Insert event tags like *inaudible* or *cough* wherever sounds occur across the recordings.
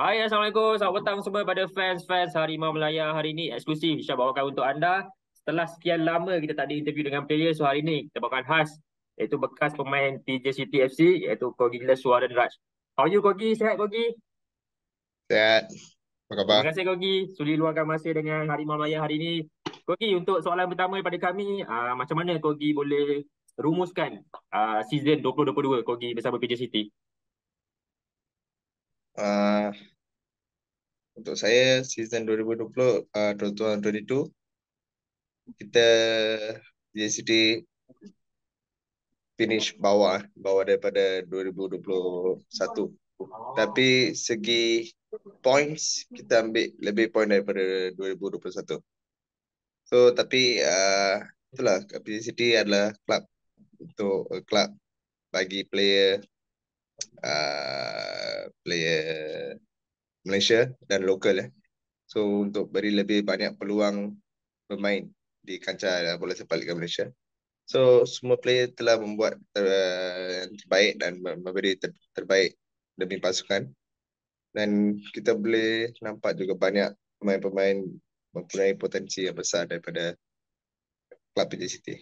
Hai Assalamualaikum, selamat petang semua pada fans-fans Harimau Melaya hari ini eksklusif Isyah bawakan untuk anda Setelah sekian lama kita tak ada interview dengan player So hari ini kita bawakan khas Iaitu bekas pemain PJ City FC Iaitu Kogi Les dan Raj How you Kogi? Sehat Kogi? Sehat Apa khabar? Terima kasih Kogi Sudi luangkan masa dengan Harimau Melaya hari ini Kogi untuk soalan pertama daripada kami uh, Macam mana Kogi boleh rumuskan uh, season 2022 Kogi bersama PJ City? Ah, untuk saya season 2020 uh, 2022 kita JCD finish bawah bawah daripada 2021 tapi segi points kita ambil lebih point daripada 2021 so tapi uh, itulah JCT adalah club untuk club bagi player uh, player Malaysia dan lokal eh. So untuk beri lebih banyak peluang bermain di kancah bola sepak Liga Malaysia. So semua player telah membuat ter- terbaik dan memberi ter- terbaik demi pasukan. Dan kita boleh nampak juga banyak pemain-pemain mempunyai potensi yang besar daripada klub PJ City.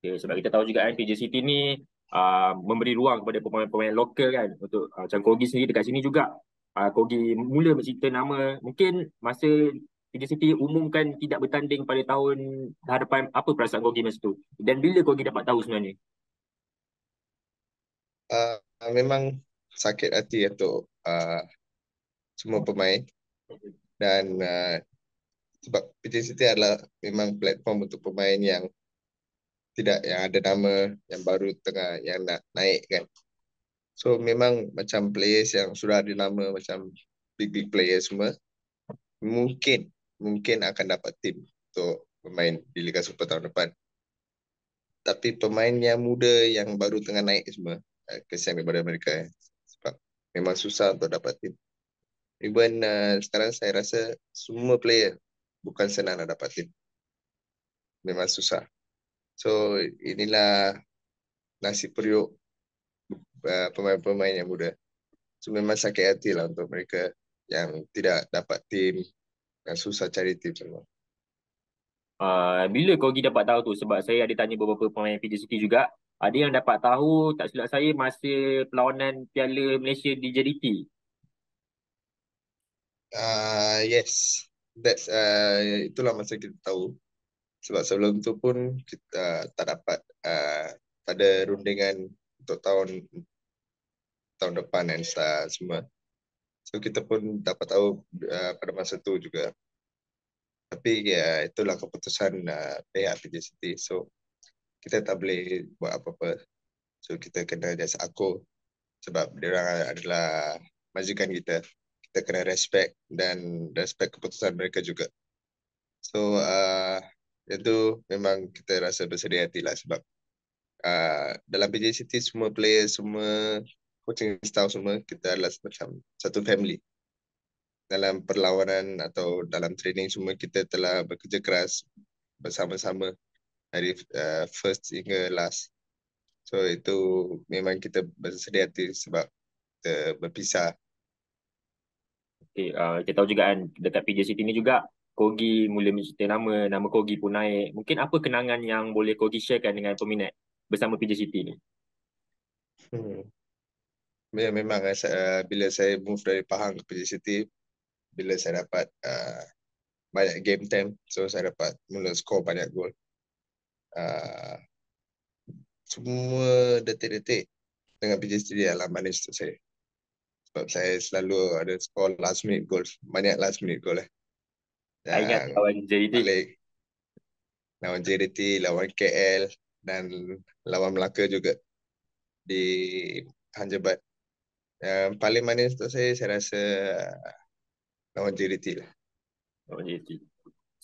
Okay, sebab kita tahu juga kan eh, PJ City ni uh, memberi ruang kepada pemain-pemain lokal kan untuk uh, macam Kogi sendiri dekat sini juga uh, Kogi mula mencipta nama mungkin masa Liga City umumkan tidak bertanding pada tahun hadapan apa perasaan Kogi masa tu dan bila Kogi dapat tahu sebenarnya uh, memang sakit hati untuk uh, semua pemain dan uh, sebab PT City adalah memang platform untuk pemain yang tidak yang ada nama yang baru tengah yang nak naik kan. So memang macam players yang sudah ada nama macam big big players semua mungkin mungkin akan dapat tim untuk bermain di Liga Super tahun depan. Tapi pemain yang muda yang baru tengah naik semua eh, kesian kepada mereka eh. sebab memang susah untuk dapat tim. Even uh, sekarang saya rasa semua player bukan senang nak dapat tim. Memang susah. So inilah nasi periuk uh, pemain-pemain yang muda. So memang sakit hati lah untuk mereka yang tidak dapat tim dan susah cari tim semua. Uh, bila kau pergi dapat tahu tu? Sebab saya ada tanya beberapa pemain PJ City juga. Ada yang dapat tahu, tak silap saya, masa perlawanan Piala Malaysia di JDT. Uh, ah, yes. That's, uh, itulah masa kita tahu sebab sebelum tu pun kita uh, tak dapat uh, tak ada rundingan untuk tahun tahun depan dan uh, semua so kita pun dapat tahu uh, pada masa tu juga tapi ya uh, itulah keputusan uh, pihak PJ so kita tak boleh buat apa-apa so kita kena jasa aku sebab mereka adalah majikan kita kita kena respect dan respect keputusan mereka juga so uh, tu memang kita rasa bersedia hati lah sebab uh, dalam PJ City semua player, semua coaching staff semua kita adalah macam satu family. Dalam perlawanan atau dalam training semua kita telah bekerja keras bersama-sama dari uh, first hingga last. So itu memang kita bersedia hati sebab kita berpisah. Okay, uh, ah, kita tahu juga kan dekat PJ City ni juga Kogi mula mencipta nama, nama Kogi pun naik. Mungkin apa kenangan yang boleh Kogi sharekan dengan peminat bersama PJ City ni? Hmm. Ya, memang uh, bila saya move dari Pahang ke PJ City, bila saya dapat uh, banyak game time, so saya dapat mula score banyak gol. Uh, semua detik-detik dengan PJ City adalah manis untuk saya. Sebab saya selalu ada score last minute goals. Banyak last minute goal lah. Eh. Saya uh, ingat lawan JDT. Balik. Lawan JDT, lawan KL dan lawan Melaka juga di Hanjabat. Yang paling manis untuk saya, saya rasa uh, lawan JDT lah. Lawan JDT.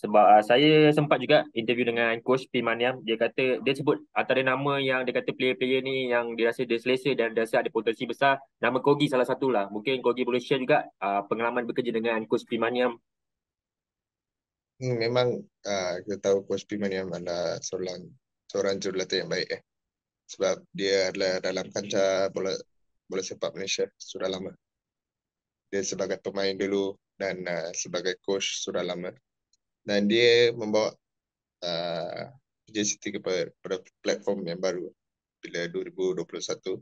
Sebab uh, saya sempat juga interview dengan coach P. Maniam. Dia kata, dia sebut antara nama yang dia kata player-player ni yang dia rasa dia selesa dan dia rasa ada potensi besar. Nama Kogi salah satulah. Mungkin Kogi boleh share juga uh, pengalaman bekerja dengan coach P. Maniam hmm, memang uh, ah, kita tahu Coach Piman yang mana seorang seorang jurulata yang baik eh. Sebab dia adalah dalam kancah bola bola sepak Malaysia sudah lama. Dia sebagai pemain dulu dan uh, sebagai coach sudah lama. Dan dia membawa uh, ah, JCT kepada platform yang baru bila 2021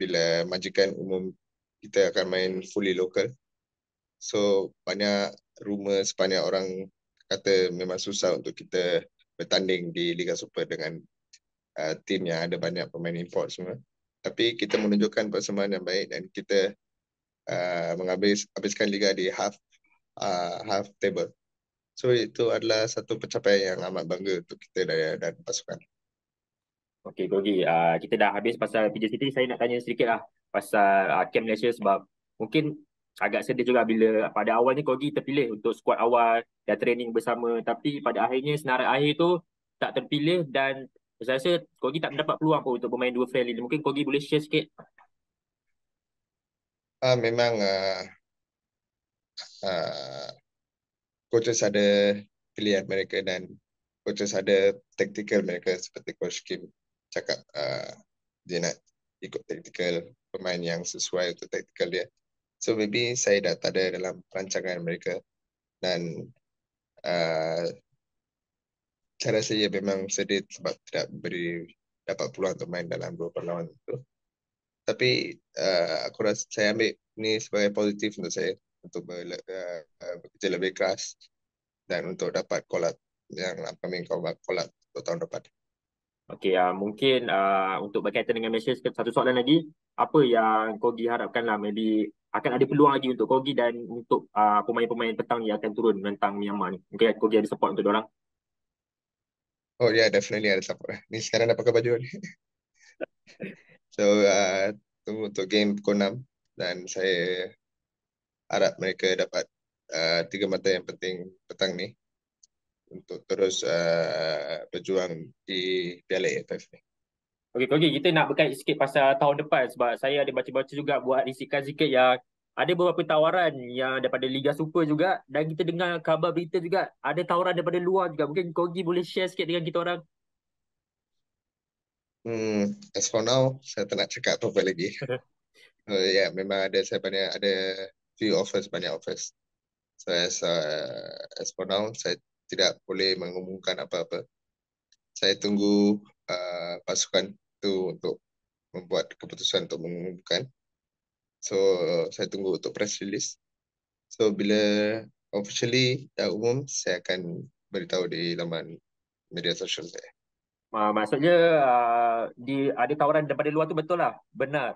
bila majikan umum kita akan main fully local. So banyak rumor sepanjang orang kata memang susah untuk kita bertanding di Liga Super dengan uh, tim yang ada banyak pemain import semua. Tapi kita menunjukkan persembahan yang baik dan kita uh, habiskan Liga di half uh, half table. So itu adalah satu pencapaian yang amat bangga untuk kita dan, dan pasukan. Okay, Gogi. Uh, kita dah habis pasal PJ City. Saya nak tanya sedikit lah pasal uh, Camp Malaysia sebab mungkin agak sedih juga bila pada awalnya Kogi terpilih untuk squad awal dan training bersama tapi pada akhirnya senarai akhir tu tak terpilih dan saya rasa Kogi tak mendapat peluang pun untuk bermain dua friendly Mungkin Kogi boleh share sikit. Ah uh, memang uh, uh, coaches ada pilihan mereka dan coaches ada tactical mereka seperti Coach Kim cakap uh, dia nak ikut tactical pemain yang sesuai untuk tactical dia. So maybe saya dah tak ada dalam perancangan mereka dan uh, cara saya memang sedih sebab tidak beri dapat peluang untuk main dalam dua perlawanan itu. Tapi uh, aku rasa saya ambil ini sebagai positif untuk saya untuk uh, bekerja lebih keras dan untuk dapat kolat yang apa upcoming kolat tahun depan. Okay, uh, ah, mungkin uh, untuk berkaitan dengan message, satu soalan lagi. Apa yang Kogi harapkan lah, maybe akan ada peluang lagi untuk Kogi dan untuk uh, pemain-pemain petang yang akan turun tentang Myanmar ni. Mungkin okay, Kogi ada support untuk orang. Oh yeah, definitely ada support. Lah. Ni sekarang dah pakai baju ni. *laughs* so, uh, tunggu untuk game pukul 6 dan saya harap mereka dapat uh, tiga mata yang penting petang ni untuk terus uh, uh, berjuang di Piala AFF ni. Okey, okay. kita nak berkait sikit pasal tahun depan sebab saya ada baca-baca juga buat risikan sikit Ya, ada beberapa tawaran yang daripada Liga Super juga dan kita dengar khabar berita juga ada tawaran daripada luar juga. Mungkin Kogi boleh share sikit dengan kita orang. Hmm, as for now, saya tak nak cakap apa-apa lagi. so, *laughs* uh, ya, yeah, memang ada saya banyak ada few offers, banyak offers. So as, uh, as for now, saya tidak boleh mengumumkan apa-apa. Saya tunggu uh, pasukan itu untuk membuat keputusan untuk mengumumkan. So uh, saya tunggu untuk press release. So bila officially dah umum, saya akan beritahu di laman media sosial saya. Maksudnya uh, di ada tawaran daripada luar tu betul lah, benar.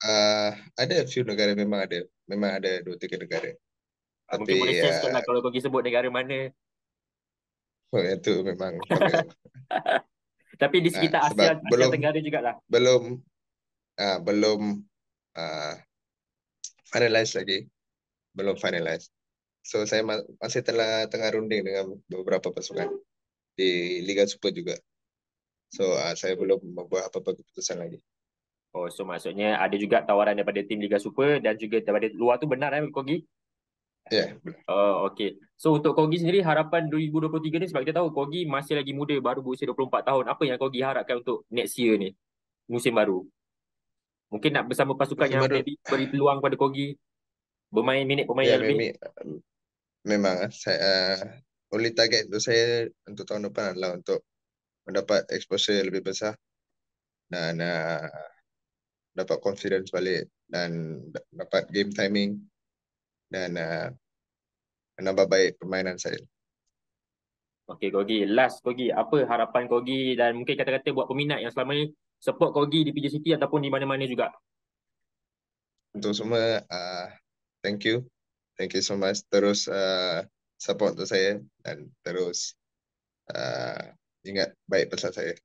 Uh, ada few negara memang ada, memang ada dua tiga negara. Mungkin boleh sense uh, kan ya. lah kalau kau sebut negara mana. Itu memang. Ya. *laughs* Tapi di sekitar uh, Asia, belum, Asia Tenggara jugalah. Belum uh, belum uh, finalize lagi. Belum finalize. So saya masih telah tengah runding dengan beberapa pasukan di Liga Super juga. So uh, saya belum membuat apa-apa keputusan lagi. Oh so maksudnya ada juga tawaran daripada tim Liga Super dan juga daripada luar tu benar eh Kogi? Yeah. Ya, oh okay. So untuk Kogi sendiri harapan 2023 ni sebab kita tahu Kogi masih lagi muda baru berusia 24 tahun. Apa yang Kogi harapkan untuk next year ni? Musim baru. Mungkin nak bersama pasukan musim yang baru. Maybe beri peluang pada Kogi bermain minit pemain yeah, lebih. Memang eh, saya uh, only target untuk saya untuk tahun depan adalah untuk mendapat exposure yang lebih besar dan uh, dapat confidence balik dan dapat game timing dan uh, menambah baik permainan saya. Okey Kogi, last Kogi, apa harapan Kogi dan mungkin kata-kata buat peminat yang selama ini support Kogi di PJ City ataupun di mana-mana juga? Untuk semua, uh, thank you. Thank you so much. Terus uh, support untuk saya dan terus uh, ingat baik pesan saya.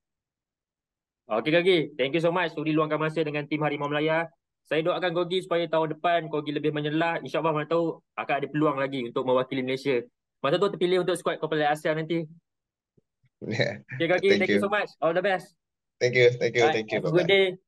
Okey Kogi, thank you so much. Sudi luangkan masa dengan tim Harimau Melayu saya doakan Gogi supaya tahun depan Gogi lebih menyelah. InsyaAllah mana tahu akan ada peluang lagi untuk mewakili Malaysia. Masa tu terpilih untuk squad Kepala Asia nanti. Yeah. *laughs* Okay Gogi, thank, thank you. you so much. All the best. Thank you, thank you, Bye. thank you. Have a good day.